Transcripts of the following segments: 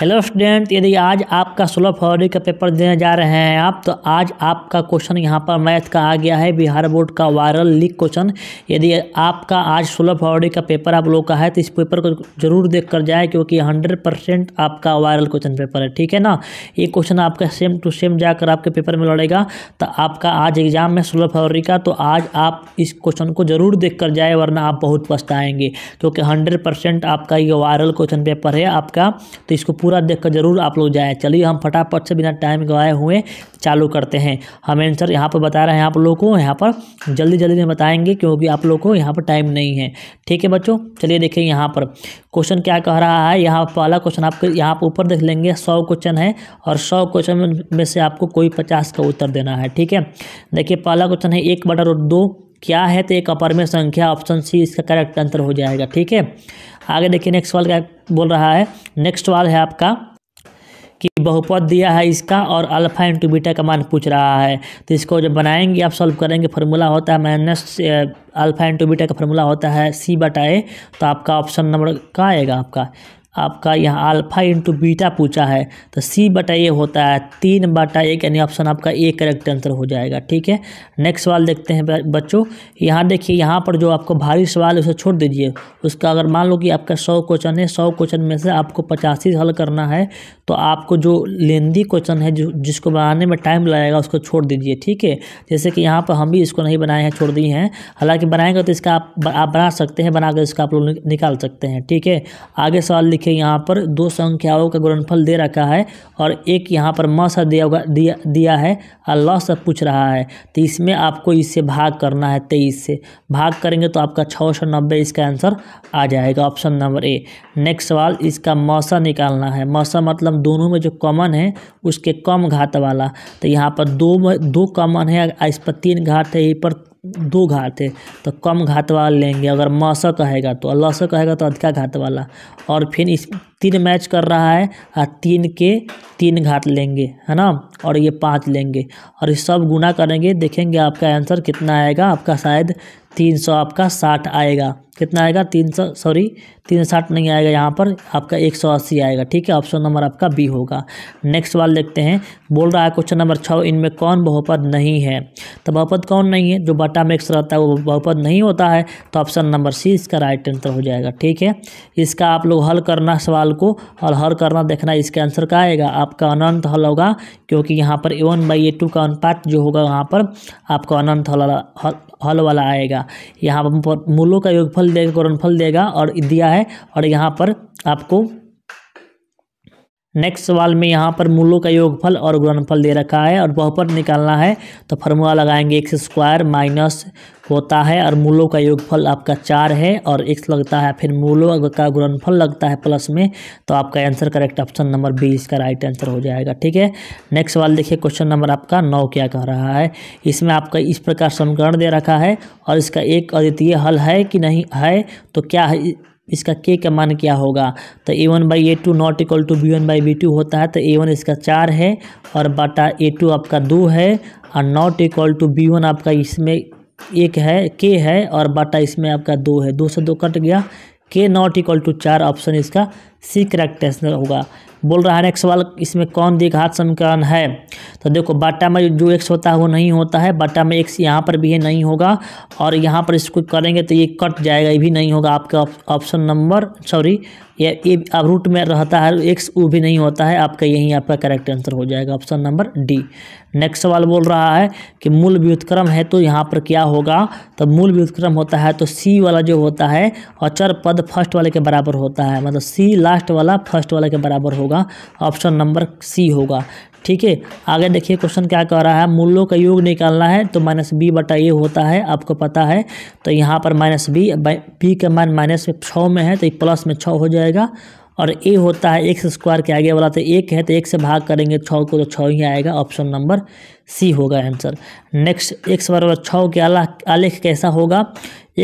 hello student यदि आज आपका सोलह फरवरी का पेपर देने जा रहे हैं आप तो आज आपका क्वेश्चन यहाँ पर मैथ का आ गया है बिहार बोर्ड का वायरल लीक क्वेश्चन यदि आपका आज सोलह फरवरी का पेपर आप लोग का है तो इस पेपर को जरूर देख कर जाए क्योंकि हंड्रेड परसेंट आपका वायरल क्वेश्चन पेपर है ठीक है ना ये क्वेश्चन आपका सेम टू सेम जाकर आपके पेपर में लड़ेगा तो आपका आज एग्जाम है सोलह फरवरी का तो आज आप इस क्वेश्चन को जरूर देख कर जाए वरना आप बहुत पछताएँगे क्योंकि हंड्रेड आपका ये वायरल क्वेश्चन पेपर है आपका तो इसको पूरा देखकर ज़रूर आप लोग जाएँ चलिए हम फटाफट से बिना टाइम गवाए हुए चालू करते हैं हम आंसर यहाँ पर बता रहे हैं आप लोगों को यहाँ पर जल्दी जल्दी में बताएंगे क्योंकि आप लोग को यहाँ पर टाइम नहीं है ठीक है बच्चों चलिए देखिए यहाँ पर क्वेश्चन क्या कह रहा है यहाँ पहला क्वेश्चन आपके यहाँ पर ऊपर देख लेंगे सौ क्वेश्चन है और सौ क्वेश्चन में से आपको कोई पचास का उत्तर देना है ठीक है देखिए पहला क्वेश्चन है एक बटा दो क्या है तो एक अपर में संख्या ऑप्शन सी इसका करेक्ट आंसर हो जाएगा ठीक है आगे देखिए नेक्स्ट सवाल क्या बोल रहा है नेक्स्ट सवाल है आपका कि बहुपद दिया है इसका और अल्फा इंटू बीटा का मान पूछ रहा है तो इसको जब बनाएंगे आप सॉल्व करेंगे फार्मूला होता है माइनस अल्फा इंटू बीटा का फार्मूला होता है सी बटा ए तो आपका ऑप्शन नंबर का आएगा आपका आपका यहाँ अल्फ़ा इंटू बीटा पूछा है तो सी बटा ए होता है तीन बटा एक यानी ऑप्शन आपका ए करेक्ट आंसर हो जाएगा ठीक है नेक्स्ट सवाल देखते हैं बच्चों यहाँ देखिए यहाँ पर जो आपको भारी सवाल है उसे छोड़ दीजिए उसका अगर मान लो कि आपका सौ क्वेश्चन है सौ क्वेश्चन में से आपको पचासी हल करना है तो आपको जो लेंदी क्वेश्चन है जो जिसको बनाने में टाइम लगेगा उसको छोड़ दीजिए ठीक है जैसे कि यहाँ पर हम भी इसको नहीं बनाए हैं छोड़ दिए हैं हालाँकि बनाएंगे तो इसका आप आप बना सकते हैं बनाकर इसका आप लोग निकाल सकते हैं ठीक है आगे सवाल लिखे देखिए यहाँ पर दो संख्याओं का गुणनफल दे रखा है और एक यहाँ पर म सा दिया होगा दिया दिया है और ल सा पूछ रहा है तो इसमें आपको इससे भाग करना है तेईस से भाग करेंगे तो आपका छः सौ नब्बे इसका आंसर आ जाएगा ऑप्शन नंबर ए नेक्स्ट सवाल इसका मौसा निकालना है मौसा मतलब दोनों में जो कॉमन है उसके कम घात वाला तो यहाँ पर दो दो कॉमन है इस पर तीन घात है यहीं पर दो घात है तो कम घात वाला लेंगे अगर मस कहेगा तो लस कहेगा तो अधिका घात वाला और फिर इस तीन मैच कर रहा है आ हाँ, तीन के तीन घात लेंगे है ना और ये पाँच लेंगे और ये सब गुना करेंगे देखेंगे आपका आंसर कितना आएगा आपका शायद तीन सौ आपका साठ आएगा कितना आएगा तीन सौ सॉरी तीन साठ नहीं आएगा यहाँ पर आपका एक सौ अस्सी आएगा ठीक है ऑप्शन नंबर आपका बी होगा नेक्स्ट सवाल देखते हैं बोल रहा है क्वेश्चन नंबर छः इनमें कौन बहुपद नहीं है तो बहुपद कौन नहीं है जो बटा मिक्स रहता है वो बहुपद नहीं होता है तो ऑप्शन नंबर सी इसका राइट आंसर हो जाएगा ठीक है इसका आप लोग हल करना सवाल को और हल करना देखना इसका आंसर का आएगा आपका अनंत हल होगा क्योंकि यहाँ पर A one by A two का अनुपात जो होगा वहाँ पर आपका अनंत हल हल वाला आएगा यहाँ पर मूलों का योगफल गुणनफल देगा गुणनफल देगा और दिया है और यहाँ पर आपको नेक्स्ट सवाल में यहाँ पर मूलों का योगफल और गुणनफल दे रखा है और बहुपद निकालना है तो फॉर्मूला लगाएंगे एक्स स्क्वायर माइनस होता है और मूलों का योगफल आपका चार है और एक्स लगता है फिर मूलों का गुणनफल लगता है प्लस में तो आपका answer correct option number B इसका राइट आंसर हो जाएगा ठीक है नेक्स्ट सवाल देखिए क्वेश्चन नंबर आपका नौ क्या कह रहा है इसमें आपका इस प्रकार समीकरण दे रखा है और इसका एक अद्वितीय हल है कि नहीं है तो क्या है इसका के का मान क्या होगा तो A one by A two not equal to B one by B two होता है तो ए वन इसका चार है और बाटा ए टू आपका दो है और not equal to B one आपका इसमें एक है के है और बाटा इसमें आपका दो है दो से दो कट गया के नॉट इक्वल टू चार ऑप्शन इसका सी करेक्ट आंसर होगा बोल रहा है नेक्स्ट सवाल इसमें कौन दीघात समीकरण है तो देखो बाटा में जो एक्स होता है वो नहीं होता है बाटा में एक्स यहाँ पर भी है नहीं होगा और यहाँ पर इसको करेंगे तो ये कट जाएगा ये भी नहीं होगा आपका ऑप्शन नंबर सॉरी ये ये रूट में रहता है एक्स वो भी नहीं होता है आपका यही आपका करेक्ट आंसर हो जाएगा ऑप्शन नंबर डी नेक्स्ट सवाल बोल रहा है कि मूल व्युतक्रम है तो यहाँ पर क्या होगा तो मूल व्युतक्रम होता है तो सी वाला जो होता है अचर पद फर्स्ट वाले के बराबर होता है मतलब सी लास्ट लास्ट वाला फर्स्ट वाला के बराबर होगा ऑप्शन नंबर सी होगा ठीक है आगे देखिए क्वेश्चन क्या कह रहा है मूल्यों का योग निकालना है तो माइनस बी बटा ए होता है आपको पता है तो यहाँ पर माइनस बी बी का मान माइनस छः में है तो प्लस में छः हो जाएगा और ए होता है एक्स स्क्वायर के आगे वाला तो एक है तो एक से भाग करेंगे छः को तो छः ही आएगा ऑप्शन नंबर सी होगा आंसर नेक्स्ट एक्स बराबर छः के आला आलेख कैसा होगा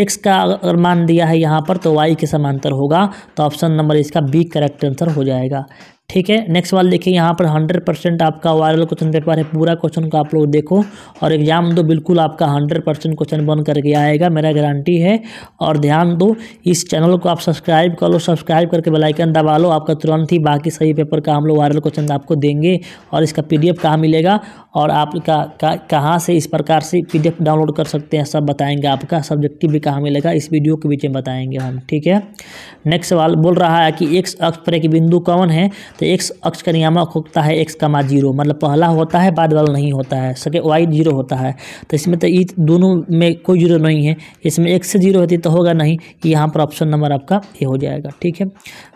एक्स का अगर मान दिया है यहाँ पर तो वाई के समांतर होगा तो ऑप्शन नंबर इसका बी करेक्ट आंसर हो जाएगा ठीक है नेक्स्ट वाल देखिए यहाँ पर हंड्रेड परसेंट आपका वायरल क्वेश्चन पेपर है पूरा क्वेश्चन को आप लोग देखो और एग्जाम दो बिल्कुल आपका हंड्रेड परसेंट क्वेश्चन बन करके आएगा मेरा गारंटी है और ध्यान दो इस चैनल को आप सब्सक्राइब कर लो सब्सक्राइब करके बेलाइकन दबा लो आपका तुरंत ही बाकी सही पेपर का हम लोग वायरल क्वेश्चन आपको देंगे और इसका पी कहाँ मिलेगा और आप का, का कहाँ से इस प्रकार से पी डाउनलोड कर सकते हैं सब बताएंगे आपका सब्जेक्टिव भी कहाँ मिलेगा इस वीडियो के बीच में बताएंगे हम ठीक है नेक्स्ट सवाल बोल रहा है कि एक्स अक्ष पर एक बिंदु कौन है तो एक्स अक्ष का नियामक होता है एक्स कमा जीरो मतलब पहला होता है बाद वाला नहीं होता है सके वाई जीरो होता है तो इसमें तो ई दोनों में कोई जीरो नहीं है इसमें एक से जीरो होती तो होगा नहीं यहाँ पर ऑप्शन नंबर आपका ये हो जाएगा ठीक है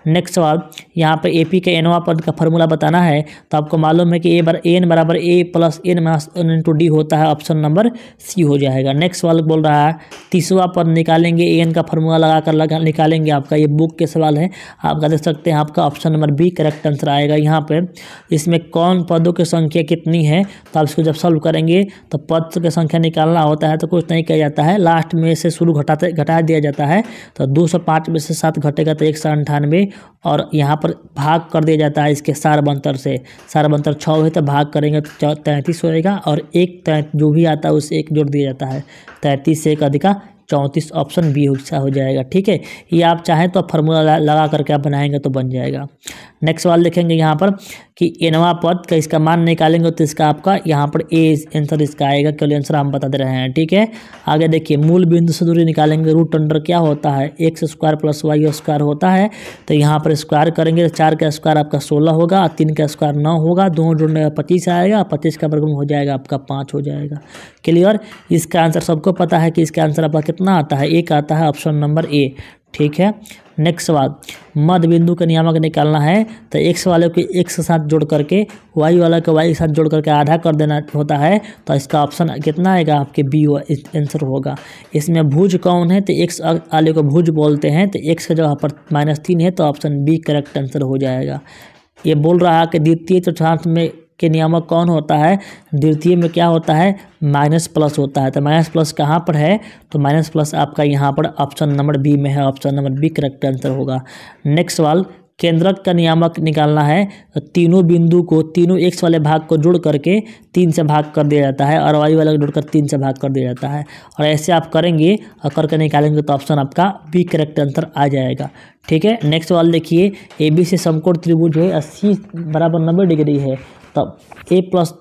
नेक्स्ट सवाल यहाँ पर ए पी के एनवा पद का फार्मूला बताना है तो आपको मालूम है कि ए बार एन बराबर A plus N minus N into D होता है ऑप्शन नंबर सी हो जाएगा नेक्स्ट सवाल बोल रहा है तीसवा पद निकालेंगे एन का फार्मूला लगा कर लगा निकालेंगे आपका ये बुक के सवाल है आपका देख सकते हैं आपका option number B correct answer आएगा यहाँ पर इसमें कौन पदों की संख्या कितनी है तो आप इसको जब सॉल्व करेंगे तो पद की संख्या निकालना होता है तो कुछ नहीं किया जाता है लास्ट में से शुरू घटाते घटा दिया जाता है तो दो सौ पाँच में से सात घटेगा तो एक सौ अंठानवे और यहाँ पर भाग कर दिया जाता है इसके सारबंतर से सारबंतर छः हुए तो भाग करेंगे तो तैंतीस होएगा और एक जो भी आता है उसे एक जोड़ दिया जाता है तैंतीस से एक अधिका चौंतीस ऑप्शन बी हिस्सा हो जाएगा ठीक है ये आप चाहें तो फार्मूला लगा करके आप बनाएंगे तो बन जाएगा नेक्स्ट सवाल देखेंगे यहाँ पर कि एनवा पद का इसका मान निकालेंगे तो इसका आपका यहाँ पर ए आंसर इसका आएगा केवल आंसर हम बता दे रहे हैं ठीक है आगे देखिए मूल बिंदु से दूरी निकालेंगे रूट अंडर क्या होता है X square plus Y square होता है तो यहाँ पर स्क्वायर करेंगे तो चार का स्क्वायर आपका सोलह होगा तीन का स्क्वायर नौ होगा दोनों जोड़ने का पच्चीस आएगा पच्चीस का वर्गमूल हो जाएगा आपका पाँच हो जाएगा क्लियर इसका आंसर सबको पता है कि इसका आंसर आपका कितना आता है एक आता है ऑप्शन नंबर ए ठीक है नेक्स्ट सवाल मध्य बिंदु का नियामक निकालना है तो एक्स वाले को एक्स के साथ जोड़ करके वाई वाला को वाई के साथ जोड़ करके आधा कर देना होता है तो इसका ऑप्शन कितना आएगा आपके बी आंसर होगा इसमें भुज कौन है तो एक्स वाले को भुज बोलते हैं तो एक्स का जगह पर माइनस तीन है तो ऑप्शन बी करेक्ट आंसर हो जाएगा ये बोल रहा है कि द्वितीय चतुर्थांश में के नियामक कौन होता है द्वितीय में क्या होता है माइनस प्लस होता है तो माइनस प्लस कहाँ पर है तो माइनस प्लस आपका यहाँ पर ऑप्शन नंबर बी में है option number B correct answer होगा नेक्स्ट सवाल केंद्रक का नियामक निकालना है तो तीनों बिंदु को तीनों एक्स वाले भाग को जुड़ करके तीन से भाग कर दिया जाता है और वाई वाले को जोड़कर तीन से भाग कर दिया जाता है और ऐसे आप करेंगे और करके निकालेंगे तो ऑप्शन आपका बी करेक्ट आंसर आ जाएगा ठीक है नेक्स्ट सवाल देखिए ए बी से समकोण त्रिभुज है अस्सी बराबर नब्बे डिग्री है तब ए प्लस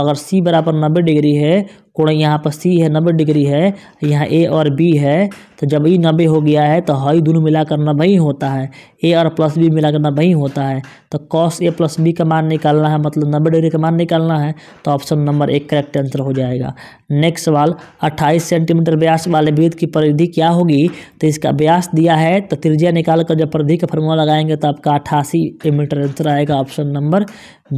अगर सी बराबर नब्बे डिग्री है कोण यहाँ पर सी है नब्बे डिग्री है यहाँ ए और बी है तो जब ई e नब्बे हो गया है तो हई दोनों मिलाकर नब्बे ही होता है ए और प्लस बी मिलाकर नब्बे ही होता है तो कॉस ए प्लस बी का मान निकालना है मतलब नब्बे डिग्री का मान निकालना है तो ऑप्शन नंबर एक करेक्ट आंसर हो जाएगा नेक्स्ट सवाल अट्ठाईस सेंटीमीटर व्यास वाले वृत्त की परिधि क्या होगी तो इसका व्यास दिया है तो त्रिज्या निकाल कर जब परिधि का फॉर्मूला लगाएंगे तो आपका अट्ठासी मीटर आंसर आएगा ऑप्शन नंबर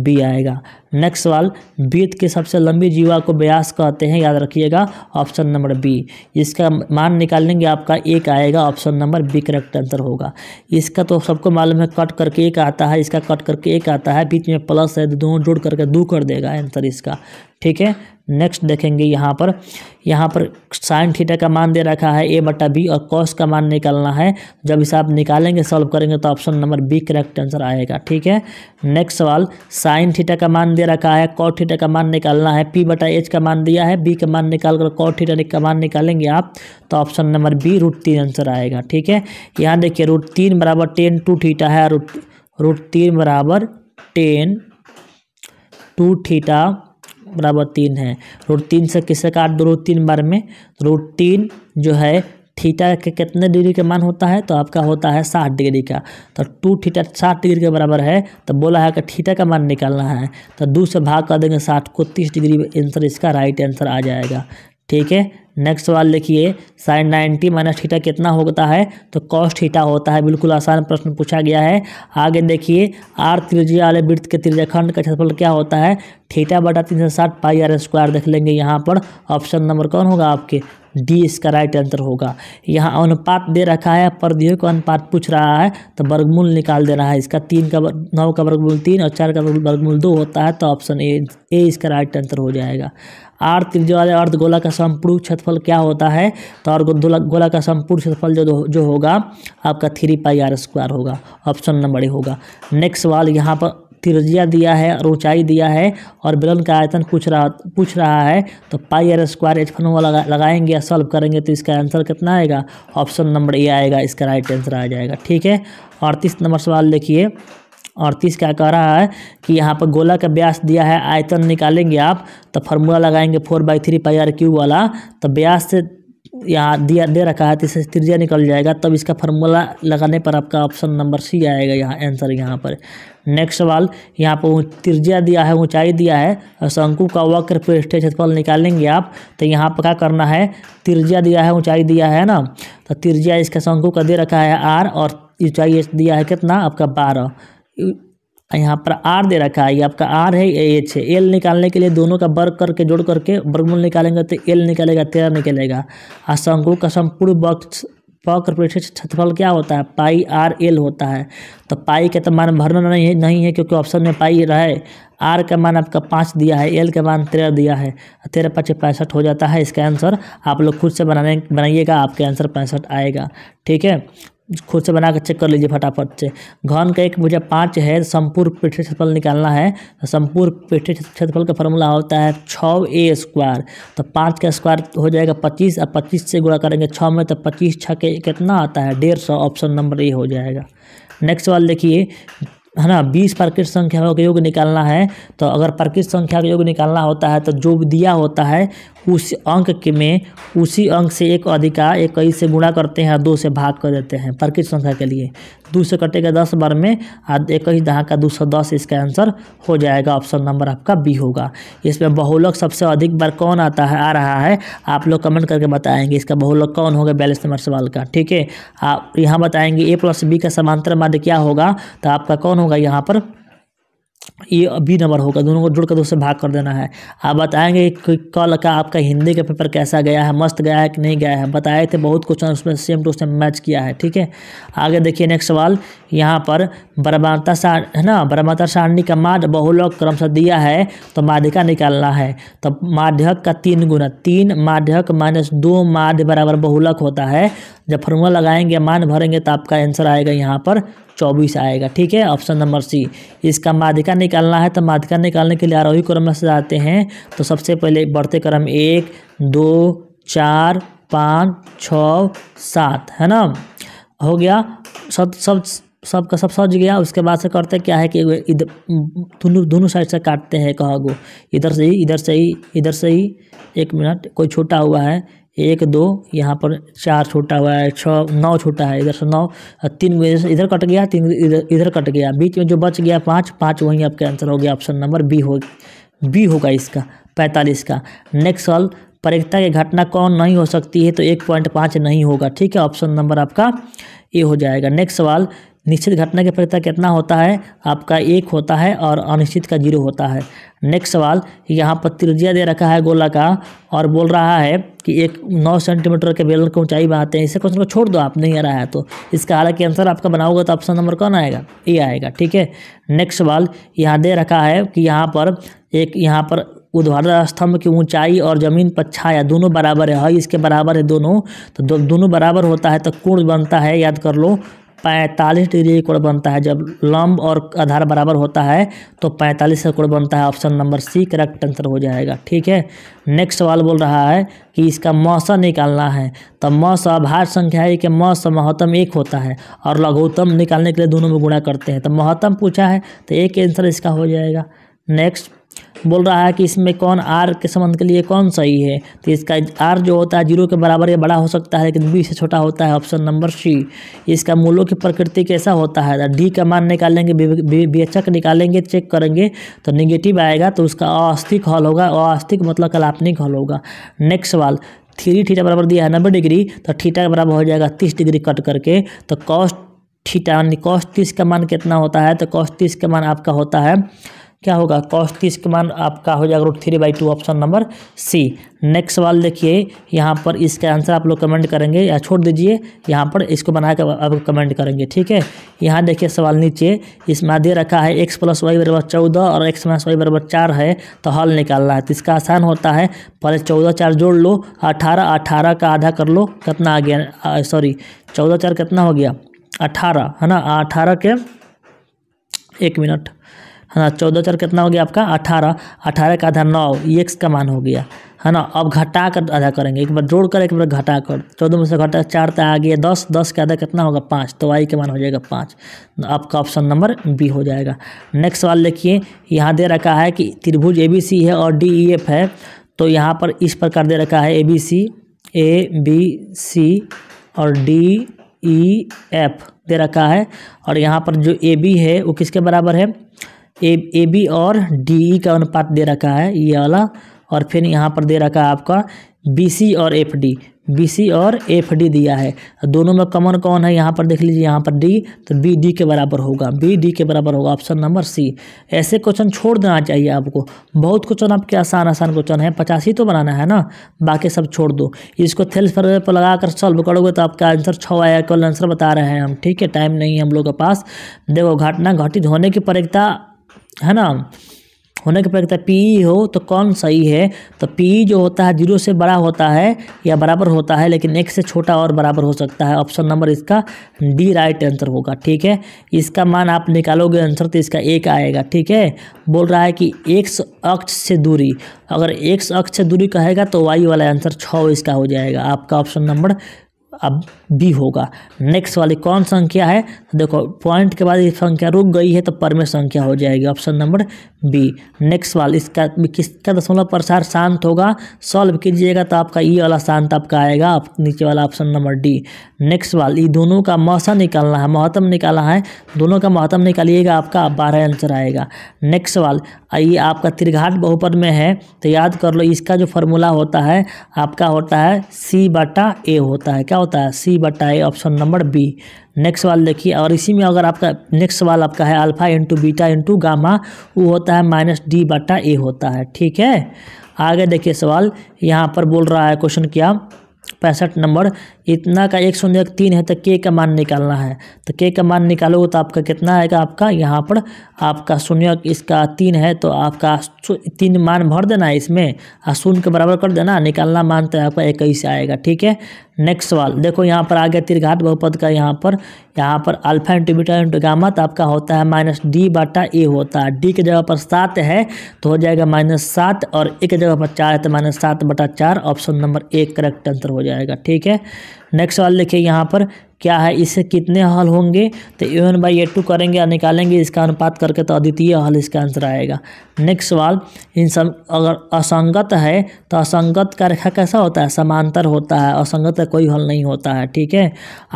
बी आएगा नेक्स्ट सवाल वृत्त के सबसे लंबी जीवा को व्यास कहते हैं हैं याद रखिएगा ऑप्शन नंबर बी इसका मान निकालेंगे आपका एक आएगा option number B correct answer होगा इसका तो सबको मालूम है कट करके एक आता है इसका कट करके एक आता है बीच में प्लस है तो दोनों जोड़ करके दो कर देगा आंसर इसका ठीक है नेक्स्ट देखेंगे यहाँ पर यहाँ पर साइन थीटा का मान दे रखा है ए बटा बी और कॉस का मान निकालना है जब इसे आप निकालेंगे सॉल्व करेंगे तो option number B correct answer आएगा ठीक है नेक्स्ट सवाल साइन थीटा का मान दे रखा है कॉ थीटा का मान निकालना है पी बटा एच का मान दिया है बी का मान निकाल कर कॉ थीटा का मान निकालेंगे आप तो ऑप्शन नंबर बी रूट तीन आंसर आएगा ठीक है यहाँ देखिए रूट तीन बराबर टेन टू थीटा है रूट रूट तीन बराबर टेन टू थीटा बराबर तीन है रूट तीन से किसे काट दो रूट तीन बार में रूट तो तीन जो है थीटा के कितने डिग्री का मान होता है तो आपका होता है साठ डिग्री का तो टू थीटा साठ डिग्री के बराबर है तो बोला है कि थीटा का मान निकालना है तो दो से भाग कर देंगे साठ को तीस डिग्री आंसर इसका राइट आंसर आ जाएगा ठीक है नेक्स्ट सवाल देखिए साइन नाइन्टी माइनस थीटा कितना होता है तो कॉस्ट थीटा होता है बिल्कुल आसान प्रश्न पूछा गया है आगे देखिए आर त्रिज्या वाले वृत्त के त्रिज्याखंड का क्षेत्रफल क्या होता है थीटा बटा तीन सौ साठ पाई आर स्क्वायर देख लेंगे यहाँ पर ऑप्शन नंबर कौन होगा आपके डी इसका राइट आंसर होगा यहाँ अनुपात दे रखा है परदियों का अनुपात पूछ रहा है तो वर्गमूल निकाल देना है इसका तीन का नौ का वर्गमूल तीन और चार का वर्गमूल दो होता है तो ऑप्शन ए ए इसका राइट आंसर हो जाएगा आर्थ त्रिज्या वाले अर्ध गोला का संपूर्ण क्षेत्रफल क्या होता है तो अर्ध गोला का संपूर्ण क्षेत्रफल जो जो होगा आपका थ्री पाई आर स्क्वायर होगा ऑप्शन नंबर ए होगा नेक्स्ट सवाल यहाँ पर त्रिज्या दिया है और ऊंचाई दिया है और बेलन का आयतन पूछ रहा पूछ रहा है तो पाई आर स्क्वायर एच फन लगा, लगाएंगे या सॉल्व करेंगे तो इसका आंसर कितना आएगा ऑप्शन नंबर ए आएगा इसका राइट आंसर आ जाएगा ठीक है अड़तीस नंबर सवाल देखिए अड़तीस क्या कह रहा है कि यहाँ पर गोला का ब्यास दिया है आयतन निकालेंगे आप तो फार्मूला लगाएंगे four by three pi R cube वाला तो ब्यास से यहाँ दिया दे रखा है तो इससे त्रिज्या निकल जाएगा तब इसका फार्मूला लगाने पर आपका ऑप्शन नंबर सी आएगा यहाँ आंसर यहाँ पर नेक्स्ट सवाल यहाँ पर त्रिज्या दिया है ऊंचाई दिया है और शंकु का वक्र पृष्ठ क्षेत्रफल निकालेंगे आप तो यहाँ पर क्या करना है त्रिज्या दिया है ऊंचाई दिया है ना तो त्रिज्या इसका शंकु का दे रखा है आर और ऊंचाई दिया है कितना आपका बारह यहाँ पर आर दे रखा है ये आपका आर है ए एच है एल निकालने के लिए दोनों का वर्ग करके जोड़ करके वर्गमूल निकालेंगे तो एल निकलेगा तेरह निकलेगा और शंकु का संपूर्ण वक्त पक प्रतिशत क्षेत्रफल क्या होता है पाई आर एल होता है तो पाई का तो मान भरना नहीं है नहीं है क्योंकि ऑप्शन में पाई रहे आर का मान आपका पाँच दिया है एल का मान तेरह दिया है तेरह पच्चीस पैंसठ हो जाता है इसका आंसर आप लोग खुद से बनाने बनाइएगा आपके आंसर पैंसठ आएगा ठीक है खुद से बनाकर चेक कर लीजिए फटाफट से घन का एक मुझे पाँच है संपूर्ण पृष्ठ क्षेत्रफल निकालना है संपूर्ण पृष्ठ क्षेत्रफल का फॉर्मूला होता है छ ए स्क्वायर तो पाँच का स्क्वायर हो जाएगा पच्चीस और पच्चीस से गुणा करेंगे छः में तो पच्चीस छः के कितना आता है डेढ़ सौ ऑप्शन नंबर ए हो जाएगा नेक्स्ट सवाल देखिए है ना बीस प्रकृत संख्याओं का योग निकालना है तो अगर प्रकृत संख्या का योग निकालना होता है तो जो दिया होता है उस अंक के में उसी अंक से एक अधिका एक कई से गुणा करते हैं और दो से भाग कर देते हैं प्रकृत संख्या के लिए दो से कटेगा दस बार में और दहा का दो सौ दस इसका आंसर हो जाएगा ऑप्शन नंबर आपका बी होगा इसमें बहुलक सबसे अधिक बार कौन आता है आ रहा है आप लोग कमेंट करके बताएंगे इसका बहुलक कौन होगा बैलेंस नंबर सवाल का ठीक है आप यहाँ बताएंगे ए प्लस बी का समांतर माध्य क्या होगा तो आपका कौन होगा यहाँ पर ये बी नंबर होगा दोनों को जुड़कर दोस्तों भाग कर देना है आप बताएंगे कल का आपका हिंदी का पेपर कैसा गया है मस्त गया है कि नहीं गया है बताए थे बहुत क्वेश्चन उसमें सेम टू सेम मैच किया है ठीक है आगे देखिए नेक्स्ट सवाल यहाँ पर बरमाता सा है ना बरमाता सारणी का माध्य बहुलक क्रम से दिया है तो माध्यिका निकालना है तो माध्यक का तीन गुना तीन माध्यक माइनस दो माध्य बराबर बहुलक होता है जब फॉर्मूला लगाएंगे मान भरेंगे तो आपका आंसर आएगा यहाँ पर चौबीस आएगा ठीक है ऑप्शन नंबर सी इसका माध्यिका निकालना है तो माध्यिका निकालने के लिए आरोही क्रम में सजाते हैं तो सबसे पहले बढ़ते क्रम एक दो चार पाँच छ सात है ना हो गया सब सब सब का सब सज गया उसके बाद से करते क्या है कि इधर दोनों दोनों साइड से काटते हैं कहा गो इधर से ही इधर से ही इधर से ही एक मिनट कोई छोटा हुआ है एक दो यहाँ पर चार छोटा हुआ है छः नौ छोटा है इधर से नौ तीन इधर कट गया तीन इधर इधर कट गया बीच में जो बच गया पाँच पाँच वहीं आपका आंसर हो गया ऑप्शन नंबर बी हो बी होगा इसका पैंतालीस का नेक्स्ट सवाल परीक्षा की घटना कौन नहीं हो सकती है तो एक पॉइंट पाँच नहीं होगा ठीक है ऑप्शन नंबर आपका ए हो जाएगा नेक्स्ट सवाल निश्चित घटना के फलित कितना होता है आपका एक होता है और अनिश्चित का जीरो होता है नेक्स्ट सवाल यहाँ पर त्रिज्या दे रखा है गोला का और बोल रहा है कि एक नौ सेंटीमीटर के बेलन की ऊंचाई बनाते हैं इसे क्वेश्चन को छोड़ दो आप नहीं आ रहा है तो इसका हालांकि आंसर आपका बनाओगे तो ऑप्शन नंबर कौन आएगा ए आएगा ठीक है नेक्स्ट सवाल यहाँ दे रखा है कि यहाँ पर एक यहाँ पर उद्वारा स्तंभ की ऊंचाई और जमीन पर छाया दोनों बराबर है हाई इसके बराबर है दोनों तो दो, दोनों बराबर होता है तो कोण बनता है याद कर लो पैंतालीस डिग्री कोण बनता है जब लंब और आधार बराबर होता है तो पैंतालीस का कोण बनता है option number C correct answer हो जाएगा ठीक है नेक्स्ट सवाल बोल रहा है कि इसका मौसम निकालना है तो मौसम भार संख्या है कि मौसम महत्तम एक होता है और लघुत्तम निकालने के लिए दोनों में गुणा करते हैं तो महत्तम पूछा है तो एक आंसर इसका हो जाएगा नेक्स्ट बोल रहा है कि इसमें कौन आर के संबंध के लिए कौन सही है तो इसका आर जो होता है जीरो के बराबर या बड़ा हो सकता है लेकिन बी से छोटा होता है ऑप्शन नंबर सी इसका मूलों की प्रकृति कैसा होता है डी का मान निकालेंगे बेचक अच्छा निकालेंगे चेक करेंगे तो निगेटिव आएगा तो उसका अस्थिक हॉल होगा अस्थिक मतलब कलापनिक हॉल होगा नेक्स्ट सवाल थ्री थीटा बराबर दिया है नब्बे डिग्री तो थीटा बराबर हो जाएगा तीस डिग्री कट करके तो कॉस्ट थीटा यानी कॉस्ट तीस का मान कितना होता है तो कॉस्ट तीस का मान आपका होता है क्या होगा कॉस्ट तीस के मान आपका हो जाएगा root three by two option number C next सवाल देखिए यहाँ पर इसका आंसर आप लोग कमेंट करेंगे या छोड़ दीजिए यहाँ पर इसको बना कर आप कमेंट करेंगे ठीक है यहाँ देखिए सवाल नीचे इसमें दे रखा है एक्स प्लस वाई बराबर चौदह और एक्स माइनस वाई बराबर चार है तो हल निकालना है तो इसका आसान होता है पहले चौदह चार जोड़ लो अठारह अठारह का आधा कर लो कितना आ गया सॉरी चौदह चार कितना हो गया अठारह है ना अठारह के एक मिनट है ना चौदह चार कितना हो गया आपका अठारह अठारह का आधा नौ एक्स का मान हो गया है ना अब घटा कर आधा करेंगे एक बार जोड़ कर एक बार घटा कर चौदह में से घटा चार तक तो आ गया दस दस का आधा कितना होगा पाँच तो वाई का मान हो जाएगा पाँच आपका ऑप्शन नंबर बी हो जाएगा नेक्स्ट सवाल देखिए यहाँ दे रखा है कि त्रिभुज ए बी सी है और डी ई एफ है तो यहाँ पर इस प्रकार दे रखा है A B C A B C और डी ई एफ दे रखा है और यहाँ पर जो ए बी है वो किसके बराबर है ए ए बी और डी ई का अनुपात दे रखा है ये वाला और फिर यहाँ पर दे रखा है आपका बी सी और एफ डी बी सी और एफ डी दिया है दोनों में कॉमन कौन है यहाँ पर देख लीजिए यहाँ पर डी तो बी डी के बराबर होगा बी डी के बराबर होगा ऑप्शन नंबर सी ऐसे क्वेश्चन छोड़ देना चाहिए आपको बहुत क्वेश्चन आपके आसान आसान क्वेश्चन है पचास ही तो बनाना है ना बाकी सब छोड़ दो इसको थेल्स पर लगा कर सॉल्व करोगे तो आपका आंसर छः आया केवल आंसर बता रहे हैं हम ठीक है टाइम नहीं है हम लोग के पास देखो घटना घटित होने की परीक्षा है ना होने के प्रक्रिया पी ई हो तो कौन सही है तो पी ई जो होता है जीरो से बड़ा होता है या बराबर होता है लेकिन एक से छोटा और बराबर हो सकता है ऑप्शन नंबर इसका डी राइट आंसर होगा ठीक है इसका मान आप निकालोगे आंसर तो इसका एक आएगा ठीक है बोल रहा है कि एक्स अक्ष से दूरी अगर एक्स अक्ष से दूरी कहेगा तो वाई वाला आंसर छः इसका हो जाएगा आपका ऑप्शन नंबर अब बी होगा नेक्स्ट वाली कौन संख्या है देखो पॉइंट के बाद ये संख्या रुक गई है तो परमे संख्या हो जाएगी ऑप्शन नंबर बी नेक्स्ट वाल इसका किसका दशमलव प्रसार शांत होगा सॉल्व कीजिएगा तो आपका ई e वाला शांत आपका आएगा आप नीचे वाला ऑप्शन नंबर डी नेक्स्ट वाल ये दोनों का मौसम निकालना है महत्तम निकाला है दोनों का महत्तम निकालिएगा आपका बारह आंसर आएगा नेक्स्ट सवाल ये आपका त्रिघाट बहुपद में है तो याद कर लो इसका जो फॉर्मूला होता है आपका होता है सी बटा ए होता है क्या होता है सी बताए ऑप्शन नंबर बी नेक्स्ट सवाल देखिए और इसी में अगर आपका नेक्स्ट सवाल आपका है alpha into beta into gamma वो होता है माइनस डी बटा ए होता है ठीक है आगे देखिए सवाल यहाँ पर बोल रहा है क्वेश्चन क्या पैंसठ नंबर इतना का एक शून्य तीन है तो के का मान निकालना है तो के का मान निकालोगे तो आपका कितना आएगा आपका यहाँ पर आपका शून्य इसका तीन है तो आपका तीन मान भर देना है इसमें और शून्य के बराबर कर देना निकालना मान तो आपका इक्कीस आएगा ठीक है नेक्स्ट सवाल देखो यहाँ पर आ गया तिरघाट बहुपद का यहाँ पर यहाँ पर alpha into beta into gamma तो आपका होता है माइनस डी बाटा ए होता है डी के जगह पर सात है तो हो जाएगा माइनस सात और एक जगह पर चार है तो माइनस सात बटा चार ऑप्शन नंबर एक करेक्ट आंसर हो जाएगा ठीक है नेक्स्ट सवाल देखिए यहाँ पर क्या है इससे कितने हल होंगे तो एवन बाई ए टू करेंगे या निकालेंगे इसका अनुपात करके तो अद्वितीय हल इसका आंसर आएगा नेक्स्ट सवाल इन सब अगर असंगत है तो असंगत का रेखा कैसा होता है समांतर होता है असंगत का कोई हल नहीं होता है ठीक है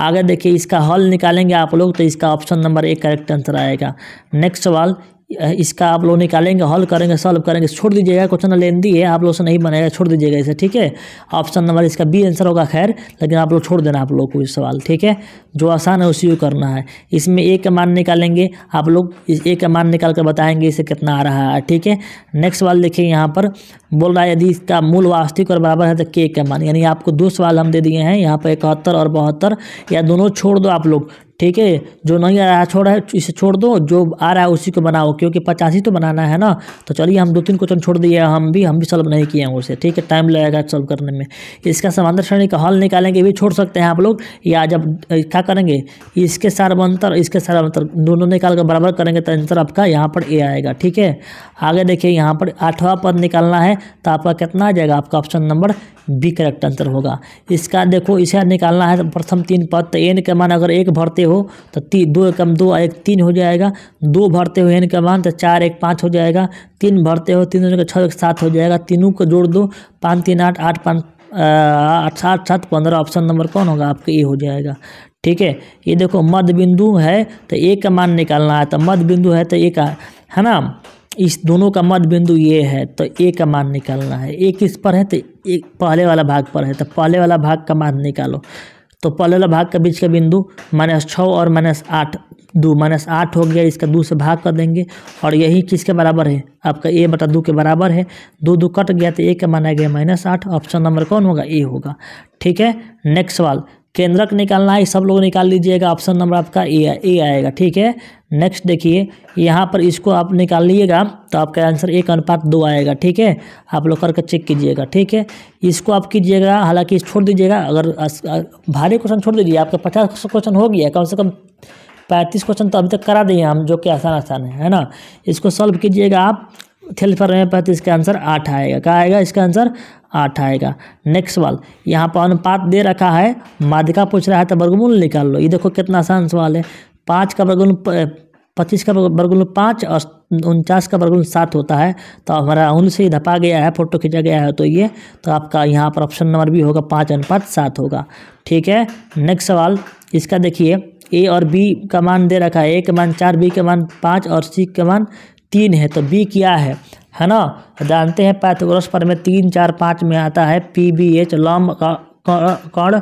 आगे देखिए इसका हल निकालेंगे आप लोग तो इसका ऑप्शन नंबर एक करेक्ट आंसर आएगा नेक्स्ट सवाल इसका आप लोग निकालेंगे हॉल करेंगे सॉल्व करेंगे छोड़ दीजिएगा क्वेश्चन लेंदी है आप लोग से नहीं बनाएगा छोड़ दीजिएगा इसे ठीक है ऑप्शन नंबर इसका बी आंसर होगा खैर लेकिन आप लोग छोड़ देना आप लोग को सवाल ठीक है जो आसान है उसी को करना है इसमें एक का मान निकालेंगे आप लोग इस ए का मान निकाल कर बताएंगे इसे कितना आ रहा है ठीक है नेक्स्ट सवाल देखिए यहाँ पर बोल रहा है यदि इसका मूल वास्तविक और बराबर है तो के का मान यानी आपको दो सवाल हम दे दिए हैं यहाँ पर इकहत्तर और बहत्तर या दोनों छोड़ दो आप लोग ठीक है जो नहीं आ रहा छोड़ है इसे छोड़ दो जो आ रहा है उसी को बनाओ क्योंकि पचासी तो बनाना है ना तो चलिए हम दो तीन क्वेश्चन छोड़ दिए हम भी हम भी सॉल्व नहीं किए हैं उसे ठीक है टाइम लगेगा सॉल्व करने में इसका समांतर श्रेणी का हल निकालेंगे भी छोड़ सकते हैं आप लोग या जब क्या करेंगे इसके सार्वंतर इसके सार्वंतर दोनों निकाल कर बराबर करेंगे तो आंसर आपका यहाँ पर ए आएगा ठीक है आगे देखिए यहाँ पर आठवां पद निकालना है तो आपका कितना आ जाएगा आपका option number B correct answer होगा इसका देखो इसे निकालना है प्रथम तीन पद तो एन का मान अगर एक भरते हो तो ती दो एकम दो एक तीन हो जाएगा दो भरते हो एन का मान तो चार एक पाँच हो जाएगा तीन भरते हो तीन का छः एक सात हो जाएगा तीनों को जोड़ दो पाँच तीन आठ आठ पाँच आठ सात सात पंद्रह ऑप्शन नंबर कौन होगा आपका ए हो जाएगा ठीक है ये देखो मध्य बिंदु है तो ए का मान निकालना है तो मध्य बिंदु है तो ए का है ना इस दोनों का मध्य बिंदु ये है तो ए का मान निकालना है ए किस पर है तो एक पहले वाला भाग पर है तो पहले वाला भाग का मान निकालो तो पहले वाला भाग का बीच का बिंदु माइनस छः और माइनस आठ दो माइनस आठ हो गया इसका दो से भाग कर देंगे और यही किसके बराबर है आपका ए बटा दो के बराबर है दो दो कट गया तो ए का माना गया माइनस आठ ऑप्शन नंबर कौन होगा ए होगा ठीक है नेक्स्ट सवाल केंद्रक निकालना है सब लोग निकाल लीजिएगा ऑप्शन नंबर आपका ए ए आएगा ठीक है नेक्स्ट देखिए यहाँ पर इसको आप निकाल लीजिएगा तो आपका आंसर एक अनुपात दो आएगा ठीक है आप लोग करके चेक कीजिएगा ठीक है इसको आप कीजिएगा हालांकि छोड़ दीजिएगा अगर भारी क्वेश्चन छोड़ दीजिए आपका पचास क्वेश्चन हो गया कम से कम पैंतीस क्वेश्चन तो अभी तक करा दिए हम जो कि आसान आसान है है ना इसको सॉल्व कीजिएगा आप थेल्फर में पैंतीस का आंसर आठ आएगा क्या आएगा इसका आंसर आठ आएगा नेक्स्ट सवाल यहाँ पर अनुपात दे रखा है माध्यिका पूछ रहा है तो वर्गमूल निकाल लो ये देखो कितना आसान सवाल है पाँच का वर्गमूल पच्चीस का वर्गमूल पाँच और उनचास का वर्गमूल सात होता है तो हमारा उंगली से ही धपा गया है फोटो खींचा गया है तो ये तो आपका यहाँ पर ऑप्शन नंबर भी होगा पाँच अनुपात सात होगा ठीक है नेक्स्ट सवाल इसका देखिए ए और बी का मान दे रखा है ए का मान चार बी का मान पाँच और सी का मान तीन है तो बी क्या है है ना जानते हैं पैथोग्रस पर में तीन चार पाँच में आता है पी बी एच लम्ब कण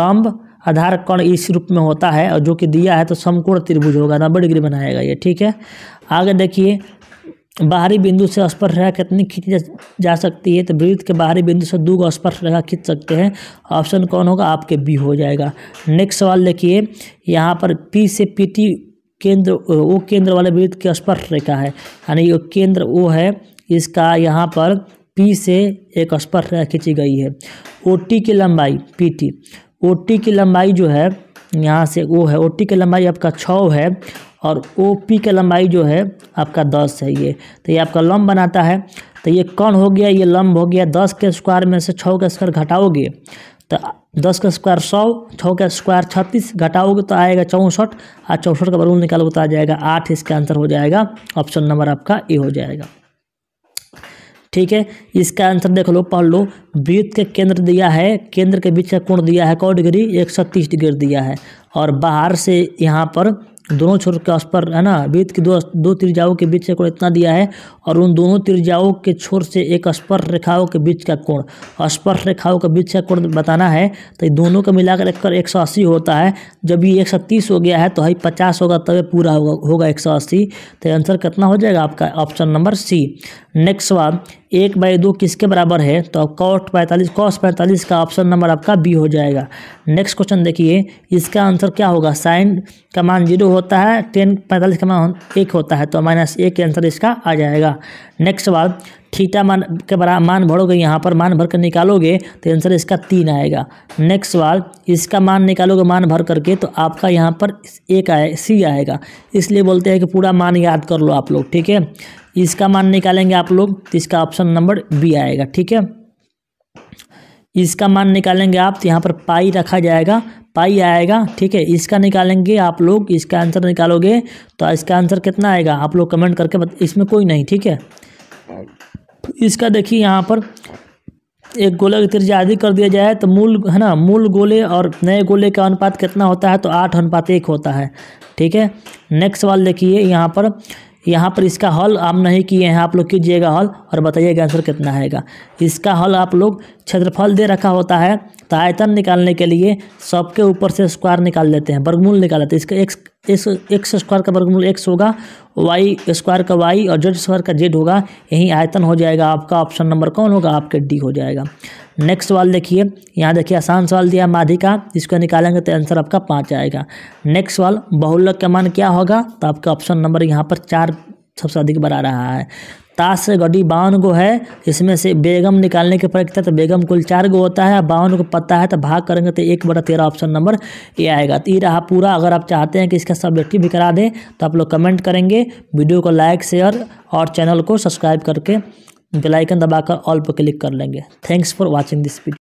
लम्ब आधार कण इस रूप में होता है और जो कि दिया है तो समकोण त्रिभुज होगा नब्बे डिग्री बनाएगा ये ठीक है आगे देखिए बाहरी बिंदु से स्पर्श रेखा कितनी खींची जा सकती है तो वृत्त के बाहरी बिंदु से दो स्पर्श रेखा खींच सकते हैं ऑप्शन कौन होगा आपके बी हो जाएगा नेक्स्ट सवाल देखिए यहाँ पर पी से पी टी केंद्र वो केंद्र वाले वृत्त की स्पर्श रेखा है यानी ये केंद्र वो है इसका यहाँ पर पी से एक स्पर्श रेखा खींची गई है ओ टी की लंबाई पी टी ओ टी की लंबाई जो है यहाँ से वो है ओ टी की लंबाई आपका छ है और ओ पी की लंबाई जो है आपका दस है ये तो ये आपका लम्ब बनाता है तो ये कौन हो गया ये लम्ब हो गया दस के स्क्वायर में से छः का स्क्वायर घटाओगे तो दस का स्क्वायर सौ छः का स्क्वायर छत्तीस घटाओगे तो आएगा चौंसठ और चौंसठ का बरूल निकालोगे तो आ जाएगा आठ इसका आंसर हो जाएगा ऑप्शन नंबर आपका ए हो जाएगा ठीक है इसका आंसर देख लो पढ़ लो वृत्त के केंद्र दिया है केंद्र के बीच का कोण दिया है कौ डिग्री एक सौ तीस डिग्री दिया है और बाहर से यहाँ पर दोनों छोर के आसपर है ना वृत्त की दो दो त्रिज्याओं के बीच का कोण इतना दिया है और उन दोनों त्रिज्याओं के छोर से एक स्पर्श रेखाओं के बीच का कोण स्पर्श रेखाओं के बीच का कोण बताना है तो दोनों को मिलाकर एक एक सौ अस्सी होता है जब ये एक सौ तीस हो गया है तो हाई पचास होगा तब पूरा होगा होगा एक सौ अस्सी तो आंसर कितना हो जाएगा आपका ऑप्शन नंबर सी नेक्स्ट सवाल एक बाई दो किसके बराबर है तो कॉट पैंतालीस कॉस पैंतालीस का ऑप्शन नंबर आपका बी हो जाएगा नेक्स्ट क्वेश्चन देखिए इसका आंसर क्या होगा साइन का मान जीरो होता है टेन पैंतालीस का मान एक होता है तो माइनस एक आंसर इसका आ जाएगा नेक्स्ट सवाल थीटा मान के बरा मान भरोगे यहाँ पर मान भर कर निकालोगे तो आंसर इसका तीन आएगा नेक्स्ट सवाल इसका मान निकालोगे मान भर करके तो आपका यहाँ पर एक आए सी आएगा इसलिए बोलते हैं कि पूरा मान याद कर लो आप लोग ठीक है इसका मान निकालेंगे आप लोग तो इसका ऑप्शन नंबर बी आएगा ठीक है इसका मान निकालेंगे आप तो यहाँ पर पाई रखा जाएगा पाई आएगा ठीक है इसका निकालेंगे आप लोग इसका आंसर निकालोगे तो इसका आंसर कितना आएगा आप लोग कमेंट करके बत, इसमें कोई नहीं ठीक है तो इसका देखिए यहाँ पर एक गोले की त्रिज्या आदि कर दिया जाए तो मूल है ना मूल गोले और नए गोले का अनुपात कितना होता है तो आठ अनुपात एक होता है ठीक है नेक्स्ट सवाल देखिए यहाँ पर यहाँ पर इसका हल हम नहीं किए हैं आप लोग कीजिएगा हल और बताइएगा आंसर कितना आएगा इसका हल आप लोग क्षेत्रफल दे रखा होता है तो आयतन निकालने के लिए सबके ऊपर से स्क्वायर निकाल लेते हैं वर्गमूल निकाल लेते हैं इसका एक्स इस एक्स स्क्वायर का वर्गमूल एक्स होगा वाई स्क्वायर का वाई और जेड स्क्वायर का जेड होगा यही आयतन हो जाएगा आपका ऑप्शन नंबर कौन होगा आपके डी हो जाएगा नेक्स्ट सवाल देखिए यहाँ देखिए आसान सवाल दिया माधी का इसको निकालेंगे तो आंसर आपका पाँच आएगा नेक्स्ट सवाल बहुल का मान क्या होगा तो आपका ऑप्शन नंबर यहाँ पर चार सबसे अधिक बार आ रहा है ताश से गड्डी बावन गो है इसमें से बेगम निकालने के प्रक्रिया तो बेगम कुल चार गो होता है बावन को पता है तो भाग करेंगे तो एक बटा तेरह ऑप्शन नंबर ए आएगा तो ये रहा पूरा अगर आप चाहते हैं कि इसका सब व्यक्ति भी करा दें तो आप लोग कमेंट करेंगे वीडियो को लाइक शेयर और चैनल को सब्सक्राइब करके बेलाइकन दबाकर ऑल पर क्लिक कर लेंगे thanks for watching this video